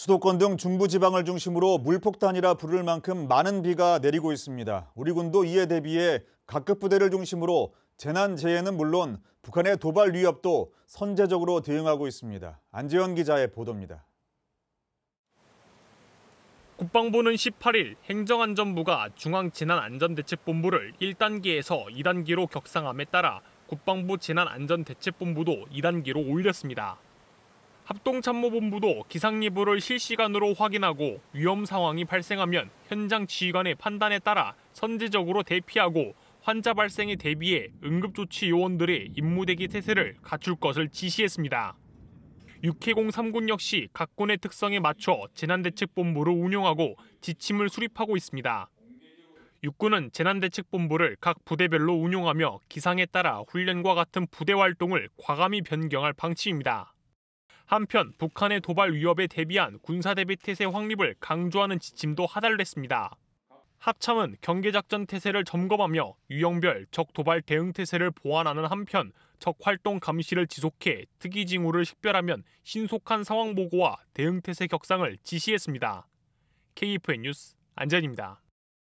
수도권 등 중부지방을 중심으로 물폭탄이라 부를 만큼 많은 비가 내리고 있습니다. 우리 군도 이에 대비해 각급 부대를 중심으로 재난재해는 물론 북한의 도발 위협도 선제적으로 대응하고 있습니다. 안재현 기자의 보도입니다. 국방부는 18일 행정안전부가 중앙재난안전대책본부를 1단계에서 2단계로 격상함에 따라 국방부 재난안전대책본부도 2단계로 올렸습니다. 합동참모본부도 기상예보를 실시간으로 확인하고 위험 상황이 발생하면 현장 지휘관의 판단에 따라 선제적으로 대피하고 환자 발생에 대비해 응급조치 요원들의 임무대기 태세를 갖출 것을 지시했습니다. 6해공 3군 역시 각 군의 특성에 맞춰 재난대책본부를 운영하고 지침을 수립하고 있습니다. 육군은 재난대책본부를 각 부대별로 운영하며 기상에 따라 훈련과 같은 부대 활동을 과감히 변경할 방침입니다. 한편 북한의 도발 위협에 대비한 군사대비 태세 확립을 강조하는 지침도 하달됐습니다. 합참은 경계작전 태세를 점검하며 유형별 적 도발 대응 태세를 보완하는 한편 적 활동 감시를 지속해 특이 징후를 식별하면 신속한 상황 보고와 대응 태세 격상을 지시했습니다. KFN 뉴스 안전입니다.